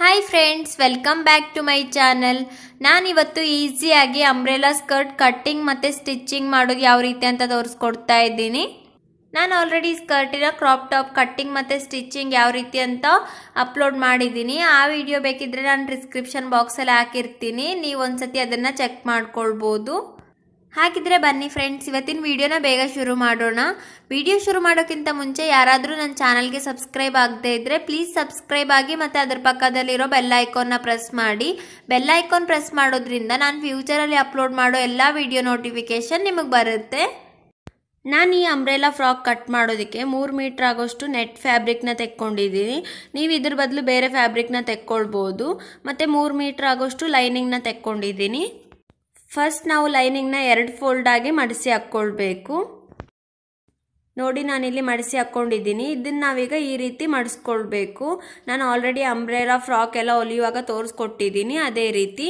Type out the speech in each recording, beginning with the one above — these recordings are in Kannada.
hi friends welcome back to my channel ನಾನಿವತ್ತು ಈಸಿಯಾಗಿ ಅಂಬ್ರೆಲಾ ಸ್ಕರ್ಟ್ ಕಟ್ಟಿಂಗ್ ಮತ್ತು ಸ್ಟಿಚ್ಚಿಂಗ್ ಮಾಡೋದು ಯಾವ ರೀತಿ ಅಂತ ತೋರಿಸ್ಕೊಡ್ತಾ ಇದ್ದೀನಿ ನಾನು ಆಲ್ರೆಡಿ ಸ್ಕರ್ಟಿನ ಕ್ರಾಪ್ ಟಾಪ್ ಕಟ್ಟಿಂಗ್ ಮತ್ತು ಸ್ಟಿಚಿಂಗ್ ಯಾವ ರೀತಿ ಅಂತ ಅಪ್ಲೋಡ್ ಮಾಡಿದ್ದೀನಿ ಆ ವಿಡಿಯೋ ಬೇಕಿದ್ರೆ ನಾನು ಡಿಸ್ಕ್ರಿಪ್ಷನ್ ಬಾಕ್ಸಲ್ಲಿ ಹಾಕಿರ್ತೀನಿ ನೀವು ಸತಿ ಅದನ್ನು ಚೆಕ್ ಮಾಡ್ಕೊಳ್ಬೋದು ಹಾಗಿದ್ರೆ ಬನ್ನಿ ಫ್ರೆಂಡ್ಸ್ ಇವತ್ತಿನ ವಿಡಿಯೋನ ಬೇಗ ಶುರು ಮಾಡೋಣ ವಿಡಿಯೋ ಶುರು ಮಾಡೋಕ್ಕಿಂತ ಮುಂಚೆ ಯಾರಾದರೂ ನನ್ನ ಚಾನಲ್ಗೆ ಸಬ್ಸ್ಕ್ರೈಬ್ ಆಗದೆ ಇದ್ದರೆ ಪ್ಲೀಸ್ ಸಬ್ಸ್ಕ್ರೈಬ್ ಆಗಿ ಮತ್ತು ಅದರ ಪಕ್ಕದಲ್ಲಿರೋ ಬೆಲ್ ಐಕಾನ್ನ ಪ್ರೆಸ್ ಮಾಡಿ ಬೆಲ್ ಐಕಾನ್ ಪ್ರೆಸ್ ಮಾಡೋದ್ರಿಂದ ನಾನು ಫ್ಯೂಚರಲ್ಲಿ ಅಪ್ಲೋಡ್ ಮಾಡೋ ಎಲ್ಲ ವಿಡಿಯೋ ನೋಟಿಫಿಕೇಷನ್ ನಿಮಗೆ ಬರುತ್ತೆ ನಾನು ಈ ಅಂಬ್ರೆಲಾ ಫ್ರಾಕ್ ಕಟ್ ಮಾಡೋದಕ್ಕೆ ಮೂರು ಮೀಟ್ರ್ ಆಗೋಷ್ಟು ನೆಟ್ ಫ್ಯಾಬ್ರಿಕ್ನ ತೆಕ್ಕೊಂಡಿದ್ದೀನಿ ನೀವು ಇದ್ರ ಬದಲು ಬೇರೆ ಫ್ಯಾಬ್ರಿಕ್ನ ತೆಕ್ಕೊಳ್ಬೋದು ಮತ್ತು ಮೂರು ಮೀಟ್ರ್ ಆಗೋಷ್ಟು ಲೈನಿಂಗ್ನ ತೆಕ್ಕೊಂಡಿದ್ದೀನಿ ಫಸ್ಟ್ ನಾವು ಲೈನಿಂಗ್ನ ಎರಡು ಫೋಲ್ಡಾಗಿ ಮಡಿಸಿ ಹಾಕ್ಕೊಳ್ಬೇಕು ನೋಡಿ ನಾನಿಲ್ಲಿ ಮಡಿಸಿ ಹಾಕ್ಕೊಂಡಿದ್ದೀನಿ ಇದನ್ನು ನಾವೀಗ ಈ ರೀತಿ ಮಡಿಸ್ಕೊಳ್ಬೇಕು ನಾನು ಆಲ್ರೆಡಿ ಅಂಬ್ರೆಲಾ ಫ್ರಾಕ್ ಎಲ್ಲ ಹೊಲಿಯುವಾಗ ತೋರಿಸ್ಕೊಟ್ಟಿದ್ದೀನಿ ಅದೇ ರೀತಿ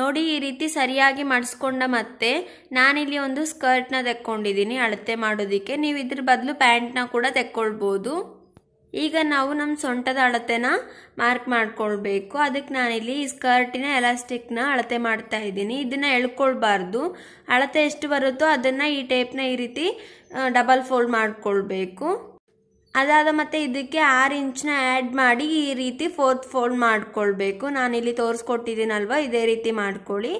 ನೋಡಿ ಈ ರೀತಿ ಸರಿಯಾಗಿ ಮಡಿಸ್ಕೊಂಡ ಮತ್ತೆ ನಾನಿಲ್ಲಿ ಒಂದು ಸ್ಕರ್ಟ್ನ ತೆಕ್ಕೊಂಡಿದ್ದೀನಿ ಅಳತೆ ಮಾಡೋದಕ್ಕೆ ನೀವು ಇದ್ರ ಬದಲು ಪ್ಯಾಂಟ್ನ ಕೂಡ ತೆಕ್ಕೊಳ್ಬೋದು ಈಗ ನಾವು ನಮ್ಮ ಸೊಂಟದ ಅಳತೆನ ಮಾರ್ಕ್ ಮಾಡ್ಕೊಳ್ಬೇಕು ಅದಕ್ಕೆ ನಾನಿಲ್ಲಿ ಈ ಸ್ಕರ್ಟಿನ ಎಲಾಸ್ಟಿಕ್ನ ಅಳತೆ ಮಾಡ್ತಾ ಇದ್ದೀನಿ ಇದನ್ನು ಎಳ್ಕೊಳ್ಬಾರ್ದು ಅಳತೆ ಎಷ್ಟು ಬರುತ್ತೋ ಅದನ್ನು ಈ ಟೇಪ್ನ ಈ ರೀತಿ ಡಬಲ್ ಫೋಲ್ಡ್ ಮಾಡಿಕೊಳ್ಬೇಕು ಅದಾದ ಮತ್ತೆ ಇದಕ್ಕೆ ಆರು ಇಂಚ್ನ ಆ್ಯಡ್ ಮಾಡಿ ಈ ರೀತಿ ಫೋರ್ತ್ ಫೋಲ್ಡ್ ಮಾಡಿಕೊಳ್ಬೇಕು ನಾನಿಲ್ಲಿ ತೋರಿಸ್ಕೊಟ್ಟಿದ್ದೀನಲ್ವ ಇದೇ ರೀತಿ ಮಾಡ್ಕೊಳ್ಳಿ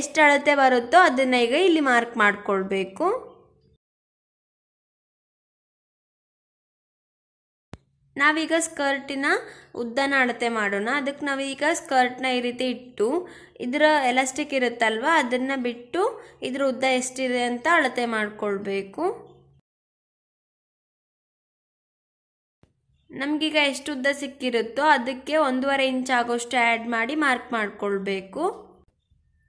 ಎಷ್ಟು ಅಳತೆ ಬರುತ್ತೋ ಅದನ್ನ ಈಗ ಇಲ್ಲಿ ಮಾರ್ಕ್ ಮಾಡಿಕೊಳ್ಬೇಕು ನಾವೀಗ ಸ್ಕರ್ಟಿನ ಉದ್ದನ ಅಳತೆ ಮಾಡೋಣ ಅದಕ್ಕೆ ನಾವೀಗ ಸ್ಕರ್ಟ್ನ ಈ ರೀತಿ ಇಟ್ಟು ಇದರ ಎಲಾಸ್ಟಿಕ್ ಇರುತ್ತಲ್ವ ಅದನ್ನು ಬಿಟ್ಟು ಇದ್ರ ಉದ್ದ ಎಷ್ಟಿದೆ ಅಂತ ಅಳತೆ ಮಾಡಿಕೊಳ್ಬೇಕು ನಮಗೀಗ ಎಷ್ಟು ಉದ್ದ ಸಿಕ್ಕಿರುತ್ತೋ ಅದಕ್ಕೆ ಒಂದೂವರೆ ಇಂಚ್ ಆಗೋಷ್ಟು ಆ್ಯಡ್ ಮಾಡಿ ಮಾರ್ಕ್ ಮಾಡಿಕೊಳ್ಬೇಕು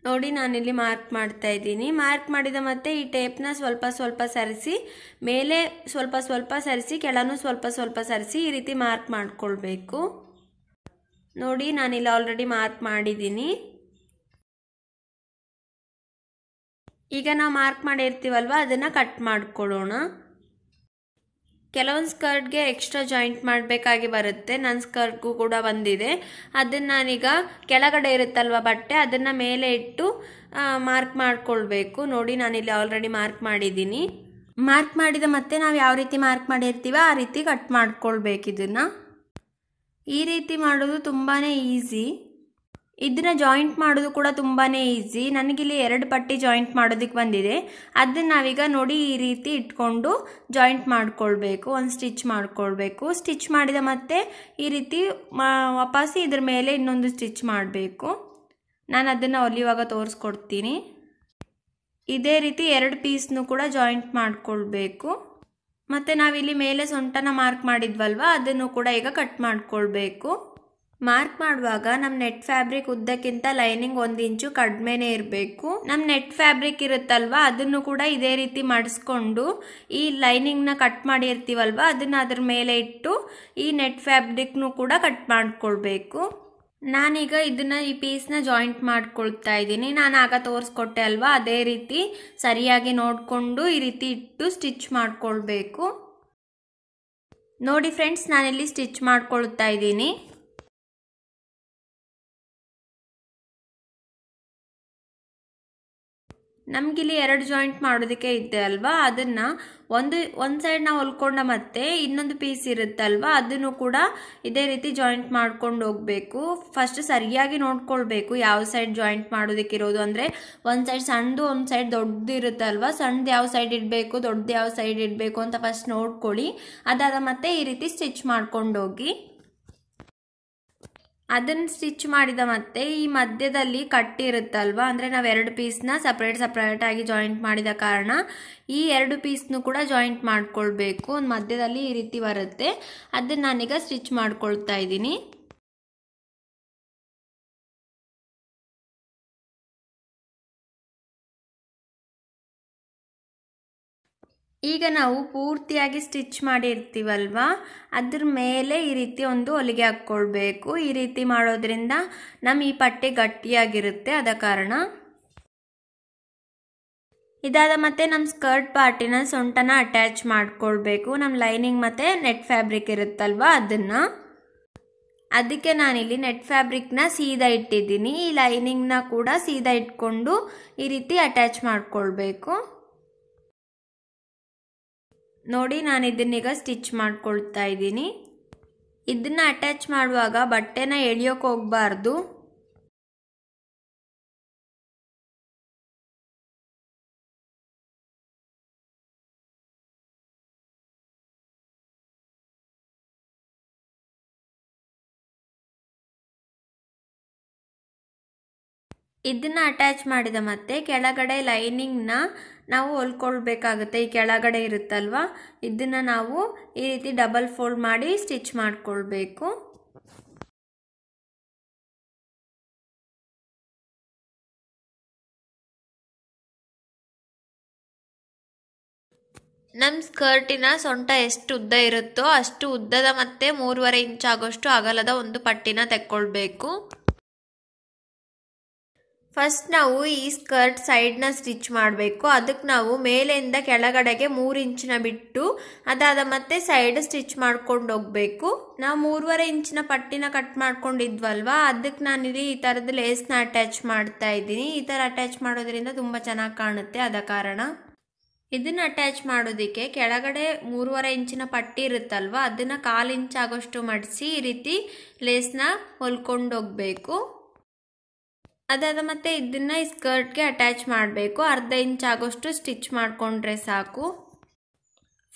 ನೋಡಿ ನಾನಿಲ್ಲಿ ಮಾರ್ಕ್ ಮಾಡ್ತಾ ಇದ್ದೀನಿ ಮಾರ್ಕ್ ಮಾಡಿದ ಮತ್ತೆ ಈ ಟೇಪ್ನ ಸ್ವಲ್ಪ ಸ್ವಲ್ಪ ಸರಿಸಿ ಮೇಲೆ ಸ್ವಲ್ಪ ಸ್ವಲ್ಪ ಸರಿಸಿ ಕೆಳನೂ ಸ್ವಲ್ಪ ಸ್ವಲ್ಪ ಸರಿಸಿ ಈ ರೀತಿ ಮಾರ್ಕ್ ಮಾಡಿಕೊಳ್ಬೇಕು ನೋಡಿ ನಾನಿಲ್ಲಿ ಆಲ್ರೆಡಿ ಮಾರ್ಕ್ ಮಾಡಿದ್ದೀನಿ ಈಗ ನಾವು ಮಾರ್ಕ್ ಮಾಡಿರ್ತೀವಲ್ವ ಅದನ್ನು ಕಟ್ ಮಾಡ್ಕೊಳ್ಳೋಣ ಕೆಲವೊಂದು ಸ್ಕರ್ಟ್ಗೆ ಎಕ್ಸ್ಟ್ರಾ ಜಾಯಿಂಟ್ ಮಾಡಬೇಕಾಗಿ ಬರುತ್ತೆ ನನ್ನ ಸ್ಕರ್ಟ್ಗೂ ಕೂಡ ಬಂದಿದೆ ಅದನ್ನು ನಾನೀಗ ಕೆಳಗಡೆ ಇರುತ್ತಲ್ವ ಬಟ್ಟೆ ಅದನ್ನು ಮೇಲೆ ಇಟ್ಟು ಮಾರ್ಕ್ ಮಾಡಿಕೊಳ್ಬೇಕು ನೋಡಿ ನಾನಿಲ್ಲಿ ಆಲ್ರೆಡಿ ಮಾರ್ಕ್ ಮಾಡಿದ್ದೀನಿ ಮಾರ್ಕ್ ಮಾಡಿದ ಮತ್ತೆ ನಾವು ಯಾವ ರೀತಿ ಮಾರ್ಕ್ ಮಾಡಿರ್ತೀವೋ ಆ ರೀತಿ ಕಟ್ ಮಾಡ್ಕೊಳ್ಬೇಕು ಈ ರೀತಿ ಮಾಡೋದು ತುಂಬಾ ಈಸಿ ಇದನ್ನ ಜಾಯಿಂಟ್ ಮಾಡೋದು ಕೂಡ ತುಂಬಾ ಈಸಿ ನನಗಿಲ್ಲಿ ಎರಡು ಪಟ್ಟಿ ಜಾಯಿಂಟ್ ಮಾಡೋದಕ್ಕೆ ಬಂದಿದೆ ಅದನ್ನ ನಾವೀಗ ನೋಡಿ ಈ ರೀತಿ ಇಟ್ಕೊಂಡು ಜಾಯಿಂಟ್ ಮಾಡಿಕೊಳ್ಬೇಕು ಒಂದು ಸ್ಟಿಚ್ ಮಾಡ್ಕೊಳ್ಬೇಕು ಸ್ಟಿಚ್ ಮಾಡಿದ ಮತ್ತೆ ಈ ರೀತಿ ವಾಪಸ್ ಇದ್ರ ಮೇಲೆ ಇನ್ನೊಂದು ಸ್ಟಿಚ್ ಮಾಡಬೇಕು ನಾನು ಅದನ್ನು ಒಲಿಯುವಾಗ ತೋರಿಸ್ಕೊಡ್ತೀನಿ ಇದೇ ರೀತಿ ಎರಡು ಪೀಸ್ನು ಕೂಡ ಜಾಯಿಂಟ್ ಮಾಡಿಕೊಳ್ಬೇಕು ಮತ್ತು ನಾವಿಲ್ಲಿ ಮೇಲೆ ಸೊಂಟನ ಮಾರ್ಕ್ ಮಾಡಿದ್ವಲ್ವ ಅದನ್ನು ಕೂಡ ಈಗ ಕಟ್ ಮಾಡಿಕೊಳ್ಬೇಕು ಮಾರ್ಕ್ ಮಾಡುವಾಗ ನಮ್ಮ ನೆಟ್ ಫ್ಯಾಬ್ರಿಕ್ ಉದ್ದಕ್ಕಿಂತ ಲೈನಿಂಗ್ ಒಂದ್ ಇಂಚು ಕಡಿಮೆನೆ ಇರಬೇಕು ನಮ್ಮ ನೆಟ್ ಫ್ಯಾಬ್ರಿಕ್ ಇರುತ್ತಲ್ವಾ ಅದನ್ನು ಕೂಡ ಇದೇ ರೀತಿ ಮಾಡಿಸ್ಕೊಂಡು ಈ ಲೈನಿಂಗ್ ನ ಕಟ್ ಮಾಡಿರ್ತೀವಲ್ವ ಅದನ್ನ ಅದ್ರ ಮೇಲೆ ಇಟ್ಟು ಈ ನೆಟ್ ಫ್ಯಾಬ್ರಿಕ್ನು ಕೂಡ ಕಟ್ ಮಾಡ್ಕೊಳ್ಬೇಕು ನಾನೀಗ ಇದನ್ನ ಈ ಪೀಸ್ನ ಜಾಯಿಂಟ್ ಮಾಡ್ಕೊಳ್ತಾ ಇದ್ದೀನಿ ನಾನು ಆಗ ತೋರಿಸ್ಕೊಟ್ಟೆ ಅಲ್ವಾ ಅದೇ ರೀತಿ ಸರಿಯಾಗಿ ನೋಡಿಕೊಂಡು ಈ ರೀತಿ ಇಟ್ಟು ಸ್ಟಿಚ್ ಮಾಡ್ಕೊಳ್ಬೇಕು ನೋಡಿ ಫ್ರೆಂಡ್ಸ್ ನಾನಿಲ್ಲಿ ಸ್ಟಿಚ್ ಮಾಡ್ಕೊಳ್ತಾ ಇದ್ದೀನಿ ನಮಗಿಲ್ಲಿ ಎರಡು ಜಾಯಿಂಟ್ ಮಾಡೋದಕ್ಕೆ ಇದೆ ಅಲ್ವಾ ಅದನ್ನು ಒಂದು ಒಂದು ಸೈಡ್ ನಾವು ಹೊಲ್ಕೊಂಡ ಮತ್ತೆ ಇನ್ನೊಂದು ಪೀಸ್ ಇರುತ್ತಲ್ವಾ ಅದನ್ನು ಕೂಡ ಇದೇ ರೀತಿ ಜಾಯಿಂಟ್ ಮಾಡ್ಕೊಂಡು ಹೋಗಬೇಕು ಫಸ್ಟ್ ಸರಿಯಾಗಿ ನೋಡ್ಕೊಳ್ಬೇಕು ಯಾವ ಸೈಡ್ ಜಾಯಿಂಟ್ ಇರೋದು ಅಂದರೆ ಒಂದು ಸೈಡ್ ಸಣ್ಣದು ಒಂದು ಸೈಡ್ ದೊಡ್ಡದು ಇರುತ್ತಲ್ವಾ ಸಣ್ಣದು ಯಾವ ಸೈಡ್ ಇಡಬೇಕು ದೊಡ್ಡದು ಯಾವ ಸೈಡ್ ಇಡಬೇಕು ಅಂತ ಫಸ್ಟ್ ನೋಡ್ಕೊಳ್ಳಿ ಅದಾದ ಮತ್ತೆ ಈ ರೀತಿ ಸ್ಟಿಚ್ ಮಾಡ್ಕೊಂಡು ಹೋಗಿ ಅದನ್ನು ಸ್ಟಿಚ್ ಮಾಡಿದ ಮತ್ತೆ ಈ ಮಧ್ಯದಲ್ಲಿ ಕಟ್ ಇರುತ್ತಲ್ವ ಅಂದರೆ ನಾವು ಎರಡು ಪೀಸ್ನ ಸಪ್ರೇಟ್ ಸಪ್ರೇಟಾಗಿ ಜಾಯಿಂಟ್ ಮಾಡಿದ ಕಾರಣ ಈ ಎರಡು ಪೀಸ್ನು ಕೂಡ ಜಾಯಿಂಟ್ ಮಾಡ್ಕೊಳ್ಬೇಕು ಒಂದು ಮಧ್ಯದಲ್ಲಿ ಈ ರೀತಿ ಬರುತ್ತೆ ಅದನ್ನು ನಾನೀಗ ಸ್ಟಿಚ್ ಮಾಡ್ಕೊಳ್ತಾ ಇದ್ದೀನಿ ಈಗ ನಾವು ಪೂರ್ತಿಯಾಗಿ ಸ್ಟಿಚ್ ಮಾಡಿರ್ತೀವಲ್ವ ಅದ್ರ ಮೇಲೆ ಈ ರೀತಿ ಒಂದು ಹೊಲಿಗೆ ಹಾಕ್ಕೊಳ್ಬೇಕು ಈ ರೀತಿ ಮಾಡೋದ್ರಿಂದ ನಮ್ಮ ಈ ಪಟ್ಟೆ ಗಟ್ಟಿಯಾಗಿರುತ್ತೆ ಆದ ಕಾರಣ ಇದಾದ ಮತ್ತೆ ನಮ್ಮ ಸ್ಕರ್ಟ್ ಪಾರ್ಟಿನ ಸೊಂಟನ ಅಟ್ಯಾಚ್ ಮಾಡ್ಕೊಳ್ಬೇಕು ನಮ್ಮ ಲೈನಿಂಗ್ ಮತ್ತು ನೆಟ್ ಫ್ಯಾಬ್ರಿಕ್ ಇರುತ್ತಲ್ವ ಅದನ್ನು ಅದಕ್ಕೆ ನಾನಿಲ್ಲಿ ನೆಟ್ ಫ್ಯಾಬ್ರಿಕ್ನ ಸೀದಾ ಇಟ್ಟಿದ್ದೀನಿ ಈ ಲೈನಿಂಗ್ನ ಕೂಡ ಸೀದಾ ಇಟ್ಕೊಂಡು ಈ ರೀತಿ ಅಟ್ಯಾಚ್ ಮಾಡ್ಕೊಳ್ಬೇಕು ನೋಡಿ ನಾನು ಇದನ್ನೀಗ ಸ್ಟಿಚ್ ಮಾಡ್ಕೊಳ್ತಾ ಇದ್ದೀನಿ ಇದನ್ನು ಅಟ್ಯಾಚ್ ಮಾಡುವಾಗ ಬಟ್ಟೆನ ಎಳಿಯೋಕೆ ಹೋಗಬಾರ್ದು ಇದನ್ನ ಅಟ್ಯಾಚ್ ಮಾಡಿದ ಮತ್ತೆ ಕೆಳಗಡೆ ಲೈನಿಂಗ್ನ ನಾವು ಹೊಲ್ಕೊಳ್ಬೇಕಾಗುತ್ತೆ ಈ ಕೆಳಗಡೆ ಇರುತ್ತಲ್ವಾ ಇದನ್ನು ನಾವು ಈ ರೀತಿ ಡಬಲ್ ಫೋಲ್ಡ್ ಮಾಡಿ ಸ್ಟಿಚ್ ಮಾಡಿಕೊಳ್ಬೇಕು ನಮ್ಮ ಸ್ಕರ್ಟಿನ ಸೊಂಟ ಎಷ್ಟು ಉದ್ದ ಇರುತ್ತೋ ಅಷ್ಟು ಉದ್ದದ ಮತ್ತೆ ಮೂರುವರೆ ಇಂಚ್ ಆಗೋಷ್ಟು ಅಗಲದ ಒಂದು ಪಟ್ಟಿನ ತೆಕ್ಕೊಳ್ಬೇಕು ಫಸ್ಟ್ ನಾವು ಈ ಸ್ಕರ್ಟ್ ಸೈಡ್ನ ಸ್ಟಿಚ್ ಮಾಡಬೇಕು ಅದಕ್ಕೆ ನಾವು ಮೇಲಿಂದ ಕೆಳಗಡೆಗೆ ಮೂರು ಇಂಚಿನ ಬಿಟ್ಟು ಅದಾದ ಮತ್ತೆ ಸೈಡ್ ಸ್ಟಿಚ್ ಮಾಡ್ಕೊಂಡು ಹೋಗಬೇಕು ನಾವು ಮೂರುವರೆ ಇಂಚಿನ ಪಟ್ಟಿನ ಕಟ್ ಮಾಡ್ಕೊಂಡಿದ್ವಲ್ವ ಅದಕ್ಕೆ ನಾನಿಲ್ಲಿ ಈ ಥರದ ಲೇಸ್ನ ಅಟ್ಯಾಚ್ ಮಾಡ್ತಾ ಇದ್ದೀನಿ ಈ ಥರ ಅಟ್ಯಾಚ್ ಮಾಡೋದ್ರಿಂದ ತುಂಬ ಚೆನ್ನಾಗಿ ಕಾಣುತ್ತೆ ಆದ ಕಾರಣ ಇದನ್ನ ಅಟ್ಯಾಚ್ ಮಾಡೋದಕ್ಕೆ ಕೆಳಗಡೆ ಮೂರುವರೆ ಇಂಚಿನ ಪಟ್ಟಿ ಇರುತ್ತಲ್ವ ಅದನ್ನು ಕಾಲು ಇಂಚ್ ಆಗೋಷ್ಟು ಮಡಿಸಿ ಈ ರೀತಿ ಲೇಸ್ನ ಹೊಲ್ಕೊಂಡು ಹೋಗಬೇಕು ಅದಾದ ಮತ್ತೆ ಇದನ್ನ ಈ ಸ್ಕರ್ಟ್ಗೆ ಅಟ್ಯಾಚ್ ಮಾಡಬೇಕು ಅರ್ಧ ಇಂಚ್ ಆಗೋಷ್ಟು ಸ್ಟಿಚ್ ಮಾಡಿಕೊಂಡ್ರೆ ಸಾಕು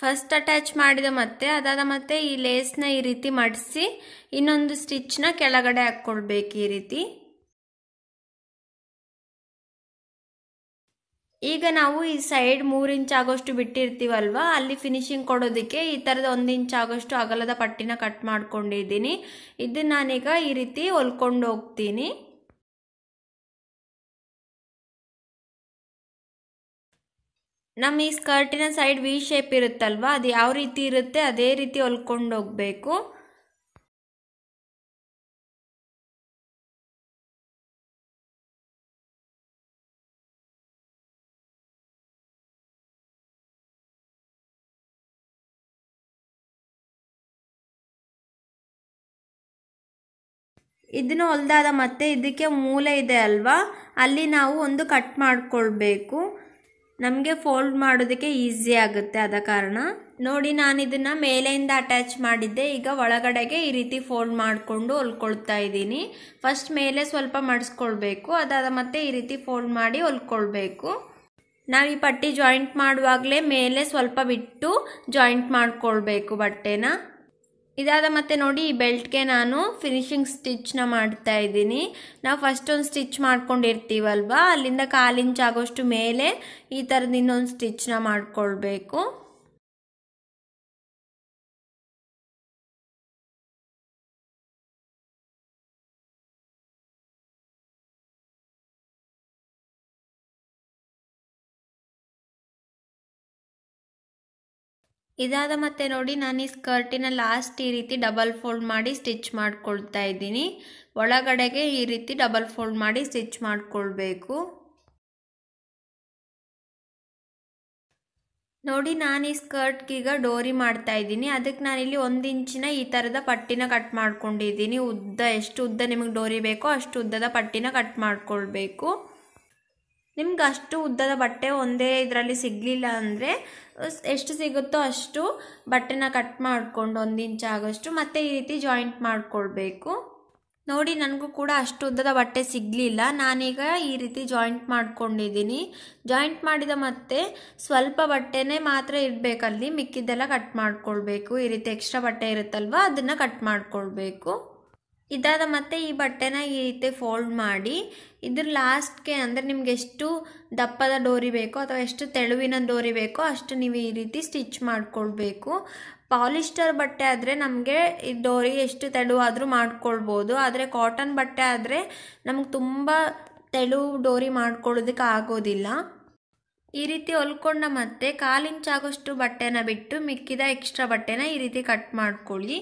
ಫಸ್ಟ್ ಅಟ್ಯಾಚ್ ಮಾಡಿದ ಮತ್ತೆ ಅದಾದ ಮತ್ತೆ ಈ ಲೇಸ್ನ ಈ ರೀತಿ ಮಡಿಸಿ ಇನ್ನೊಂದು ಸ್ಟಿಚ್ನ ಕೆಳಗಡೆ ಹಾಕ್ಕೊಳ್ಬೇಕು ಈ ರೀತಿ ಈಗ ನಾವು ಈ ಸೈಡ್ ಮೂರು ಇಂಚ್ ಆಗೋಷ್ಟು ಬಿಟ್ಟಿರ್ತೀವಲ್ವ ಅಲ್ಲಿ ಫಿನಿಶಿಂಗ್ ಕೊಡೋದಕ್ಕೆ ಈ ಥರದ ಒಂದು ಇಂಚ್ ಆಗೋಷ್ಟು ಅಗಲದ ಪಟ್ಟಿನ ಕಟ್ ಮಾಡ್ಕೊಂಡಿದ್ದೀನಿ ಇದನ್ನ ನಾನೀಗ ಈ ರೀತಿ ಹೊಲ್ಕೊಂಡು ಹೋಗ್ತೀನಿ ನಮ್ಮ ಈ ಸ್ಕರ್ಟಿನ ಸೈಡ್ ವಿ ಶೇಪ್ ಇರುತ್ತಲ್ವ ಅದು ಯಾವ ರೀತಿ ಇರುತ್ತೆ ಅದೇ ರೀತಿ ಹೊಲ್ಕೊಂಡು ಹೋಗಬೇಕು ಇದನ್ನು ಹೊಲ್ದಾದ ಮತ್ತೆ ಇದಕ್ಕೆ ಮೂಲೆ ಇದೆ ಅಲ್ವಾ ಅಲ್ಲಿ ನಾವು ಒಂದು ಕಟ್ ಮಾಡಿಕೊಳ್ಬೇಕು ನಮಗೆ ಫೋಲ್ಡ್ ಮಾಡೋದಕ್ಕೆ ಈಸಿ ಆಗುತ್ತೆ ಆದ ಕಾರಣ ನೋಡಿ ನಾನು ಇದನ್ನು ಮೇಲೆಯಿಂದ ಅಟ್ಯಾಚ್ ಮಾಡಿದ್ದೆ ಈಗ ಒಳಗಡೆಗೆ ಈ ರೀತಿ ಫೋಲ್ಡ್ ಮಾಡಿಕೊಂಡು ಹೊಲ್ಕೊಳ್ತಾ ಇದ್ದೀನಿ ಫಸ್ಟ್ ಮೇಲೆ ಸ್ವಲ್ಪ ಮಡಿಸ್ಕೊಳ್ಬೇಕು ಅದಾದ ಮತ್ತೆ ಈ ರೀತಿ ಫೋಲ್ಡ್ ಮಾಡಿ ಹೊಲ್ಕೊಳ್ಬೇಕು ನಾವು ಈ ಪಟ್ಟಿ ಜಾಯಿಂಟ್ ಮಾಡುವಾಗಲೇ ಮೇಲೆ ಸ್ವಲ್ಪ ಬಿಟ್ಟು ಜಾಯಿಂಟ್ ಮಾಡಿಕೊಳ್ಬೇಕು ಬಟ್ಟೆನ ಇದಾದ ಮತ್ತೆ ನೋಡಿ ಈ ಬೆಲ್ಟ್ಗೆ ನಾನು ಫಿನಿಶಿಂಗ್ ಸ್ಟಿಚ್ನ ಮಾಡ್ತಾ ಇದ್ದೀನಿ ನಾವು ಫಸ್ಟ್ ಒಂದು ಸ್ಟಿಚ್ ಮಾಡ್ಕೊಂಡಿರ್ತೀವಲ್ವ ಅಲ್ಲಿಂದ ಕಾಲು ಇಂಚ್ ಆಗೋಷ್ಟು ಮೇಲೆ ಈ ಥರದ ಇನ್ನೊಂದು ಸ್ಟಿಚ್ನ ಮಾಡಿಕೊಳ್ಬೇಕು ಇದಾದ ಮತ್ತೆ ನೋಡಿ ನಾನು ಈ ಸ್ಕರ್ಟಿನ ಲಾಸ್ಟ್ ಈ ರೀತಿ ಡಬಲ್ ಫೋಲ್ಡ್ ಮಾಡಿ ಸ್ಟಿಚ್ ಮಾಡ್ಕೊಳ್ತಾ ಇದ್ದೀನಿ ಒಳಗಡೆಗೆ ಈ ರೀತಿ ಡಬಲ್ ಫೋಲ್ಡ್ ಮಾಡಿ ಸ್ಟಿಚ್ ಮಾಡಿಕೊಳ್ಬೇಕು ನೋಡಿ ನಾನು ಈ ಸ್ಕರ್ಟ್ಗೀಗ ಡೋರಿ ಮಾಡ್ತಾ ಇದ್ದೀನಿ ಅದಕ್ಕೆ ನಾನಿಲ್ಲಿ ಒಂದು ಇಂಚಿನ ಈ ಥರದ ಪಟ್ಟಿನ ಕಟ್ ಮಾಡ್ಕೊಂಡಿದ್ದೀನಿ ಉದ್ದ ಎಷ್ಟು ಉದ್ದ ನಿಮಗೆ ಡೋರಿ ಬೇಕೋ ಅಷ್ಟು ಉದ್ದದ ಪಟ್ಟಿನ ಕಟ್ ಮಾಡ್ಕೊಳ್ಬೇಕು ನಿಮ್ಗೆ ಅಷ್ಟು ಉದ್ದದ ಬಟ್ಟೆ ಒಂದೇ ಇದರಲ್ಲಿ ಸಿಗಲಿಲ್ಲ ಅಂದರೆ ಎಷ್ಟು ಸಿಗುತ್ತೋ ಅಷ್ಟು ಬಟ್ಟೆನ ಕಟ್ ಮಾಡಿಕೊಂಡು ಒಂದು ಇಂಚ್ ಆಗೋಷ್ಟು ಮತ್ತೆ ಈ ರೀತಿ ಜಾಯಿಂಟ್ ಮಾಡಿಕೊಳ್ಬೇಕು ನೋಡಿ ನನಗೂ ಕೂಡ ಅಷ್ಟು ಉದ್ದದ ಬಟ್ಟೆ ಸಿಗಲಿಲ್ಲ ನಾನೀಗ ಈ ರೀತಿ ಜಾಯಿಂಟ್ ಮಾಡ್ಕೊಂಡಿದ್ದೀನಿ ಜಾಯಿಂಟ್ ಮಾಡಿದ ಮತ್ತೆ ಸ್ವಲ್ಪ ಬಟ್ಟೆನೇ ಮಾತ್ರ ಇರಬೇಕಲ್ಲಿ ಮಿಕ್ಕಿದ್ದೆಲ್ಲ ಕಟ್ ಮಾಡ್ಕೊಳ್ಬೇಕು ಈ ರೀತಿ ಎಕ್ಸ್ಟ್ರಾ ಬಟ್ಟೆ ಇರುತ್ತಲ್ವ ಅದನ್ನು ಕಟ್ ಮಾಡ್ಕೊಳ್ಬೇಕು ಇದಾದ ಮತ್ತೆ ಈ ಬಟ್ಟೆನ ಈ ರೀತಿ ಫೋಲ್ಡ್ ಮಾಡಿ ಇದ್ರ ಲಾಸ್ಟ್ಗೆ ಅಂದರೆ ನಿಮ್ಗೆ ಎಷ್ಟು ದಪ್ಪದ ಡೋರಿ ಬೇಕೋ ಅಥವಾ ಎಷ್ಟು ತೆಳುವಿನ ಡೋರಿ ಬೇಕೋ ಅಷ್ಟು ನೀವು ಈ ರೀತಿ ಸ್ಟಿಚ್ ಮಾಡ್ಕೊಳ್ಬೇಕು ಪಾಲಿಸ್ಟರ್ ಬಟ್ಟೆ ಆದರೆ ನಮಗೆ ಈ ಡೋರಿ ಎಷ್ಟು ತೆಳುವಾದರೂ ಮಾಡ್ಕೊಳ್ಬೋದು ಆದರೆ ಕಾಟನ್ ಬಟ್ಟೆ ಆದರೆ ನಮಗೆ ತುಂಬ ತೆಳು ಡೋರಿ ಮಾಡ್ಕೊಳ್ಳೋದಕ್ಕೆ ಆಗೋದಿಲ್ಲ ಈ ರೀತಿ ಹೊಲ್ಕೊಂಡ ಮತ್ತೆ ಕಾಲು ಆಗೋಷ್ಟು ಬಟ್ಟೆನ ಬಿಟ್ಟು ಮಿಕ್ಕಿದ ಎಕ್ಸ್ಟ್ರಾ ಬಟ್ಟೆನ ಈ ರೀತಿ ಕಟ್ ಮಾಡ್ಕೊಳ್ಳಿ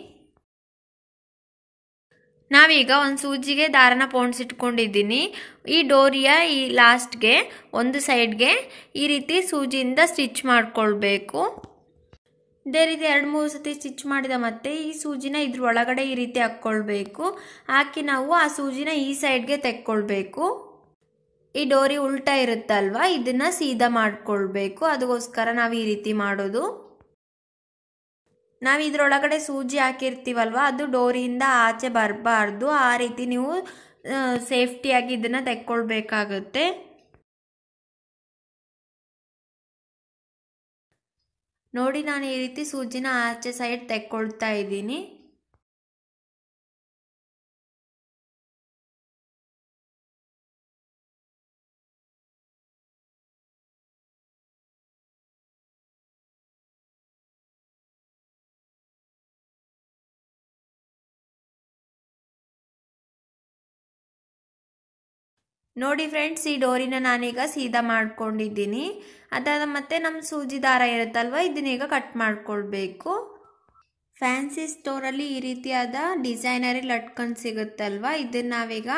ನಾವೀಗ ಒಂದು ಸೂಜಿಗೆ ದಾರನ ಪೋಣಿಸಿಟ್ಕೊಂಡಿದ್ದೀನಿ ಈ ಡೋರಿಯ ಈ ಲಾಸ್ಟ್ಗೆ ಒಂದು ಸೈಡ್ಗೆ ಈ ರೀತಿ ಸೂಜಿಯಿಂದ ಸ್ಟಿಚ್ ಮಾಡಿಕೊಳ್ಬೇಕು ಇದೇ ರೀತಿ ಎರಡು ಮೂರು ಸತಿ ಸ್ಟಿಚ್ ಮಾಡಿದ ಮತ್ತೆ ಈ ಸೂಜಿನ ಇದ್ರ ಒಳಗಡೆ ಈ ರೀತಿ ಹಾಕ್ಕೊಳ್ಬೇಕು ಹಾಕಿ ನಾವು ಆ ಸೂಜಿನ ಈ ಸೈಡ್ಗೆ ತೆಕ್ಕೊಳ್ಬೇಕು ಈ ಡೋರಿ ಉಲ್ಟಾ ಇರುತ್ತಲ್ವ ಇದನ್ನು ಸೀದಾ ಮಾಡಿಕೊಳ್ಬೇಕು ಅದಕ್ಕೋಸ್ಕರ ನಾವು ಈ ರೀತಿ ಮಾಡೋದು ನಾವು ಇದರೊಳಗಡೆ ಸೂಜಿ ಹಾಕಿರ್ತೀವಲ್ವ ಅದು ಡೋರಿಯಿಂದ ಆಚೆ ಬರಬಾರ್ದು ಆ ರೀತಿ ನೀವು ಸೇಫ್ಟಿಯಾಗಿ ಇದನ್ನು ತೆಕ್ಕೊಳ್ಬೇಕಾಗುತ್ತೆ ನೋಡಿ ನಾನು ಈ ರೀತಿ ಸೂಜಿನ ಆಚೆ ಸೈಡ್ ತೆಕ್ಕೊಳ್ತಾ ಇದ್ದೀನಿ ನೋಡಿ ಫ್ರೆಂಡ್ಸ್ ಈ ಡೋರಿನ ನಾನೀಗ ಸೀದಾ ಮಾಡ್ಕೊಂಡಿದ್ದೀನಿ ಅದಾದ ಮತ್ತೆ ನಮ್ಮ ಸೂಜಿ ದಾರ ಇರುತ್ತಲ್ವ ಇದನ್ನೀಗ ಕಟ್ ಮಾಡ್ಕೊಳ್ಬೇಕು ಫ್ಯಾನ್ಸಿ ಸ್ಟೋರಲ್ಲಿ ಈ ರೀತಿಯಾದ ಡಿಸೈನರಿ ಲಟ್ಕನ್ ಸಿಗುತ್ತಲ್ವ ಇದನ್ನು ನಾವೀಗ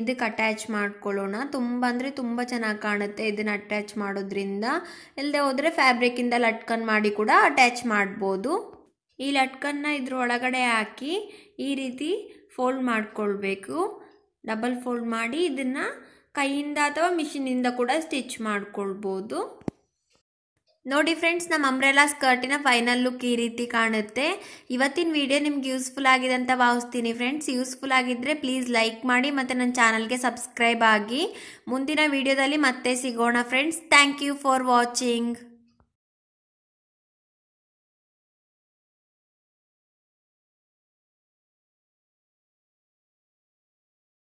ಇದಕ್ಕೆ ಅಟ್ಯಾಚ್ ಮಾಡ್ಕೊಳ್ಳೋಣ ತುಂಬ ಅಂದರೆ ತುಂಬ ಚೆನ್ನಾಗಿ ಕಾಣುತ್ತೆ ಇದನ್ನು ಅಟ್ಯಾಚ್ ಮಾಡೋದ್ರಿಂದ ಇಲ್ಲದೆ ಹೋದರೆ ಫ್ಯಾಬ್ರಿಕ್ಕಿಂದ ಲಟ್ಕನ್ ಮಾಡಿ ಕೂಡ ಅಟ್ಯಾಚ್ ಮಾಡ್ಬೋದು ಈ ಲಟ್ಕನ್ನ ಇದ್ರ ಒಳಗಡೆ ಹಾಕಿ ಈ ರೀತಿ ಫೋಲ್ಡ್ ಮಾಡಿಕೊಳ್ಬೇಕು ಡಬಲ್ ಫೋಲ್ಡ್ ಮಾಡಿ ಇದನ್ನು ಕೈಯಿಂದ ಅಥವಾ ಮಿಷಿನಿಂದ ಕೂಡ ಸ್ಟಿಚ್ ಮಾಡ್ಕೊಳ್ಬೋದು ನೋಡಿ ಫ್ರೆಂಡ್ಸ್ ನಮ್ಮ ಅಂಬ್ರೆಲಾ ಸ್ಕರ್ಟಿನ ಫೈನಲ್ ಲುಕ್ ಈ ರೀತಿ ಕಾಣುತ್ತೆ ಇವತ್ತಿನ ವಿಡಿಯೋ ನಿಮ್ಗೆ ಯೂಸ್ಫುಲ್ ಆಗಿದೆ ಅಂತ ಭಾವಿಸ್ತೀನಿ ಫ್ರೆಂಡ್ಸ್ ಯೂಸ್ಫುಲ್ ಆಗಿದ್ದರೆ ಪ್ಲೀಸ್ ಲೈಕ್ ಮಾಡಿ ಮತ್ತು ನನ್ನ ಚಾನಲ್ಗೆ ಸಬ್ಸ್ಕ್ರೈಬ್ ಆಗಿ ಮುಂದಿನ ವಿಡಿಯೋದಲ್ಲಿ ಮತ್ತೆ ಸಿಗೋಣ friends thank you for watching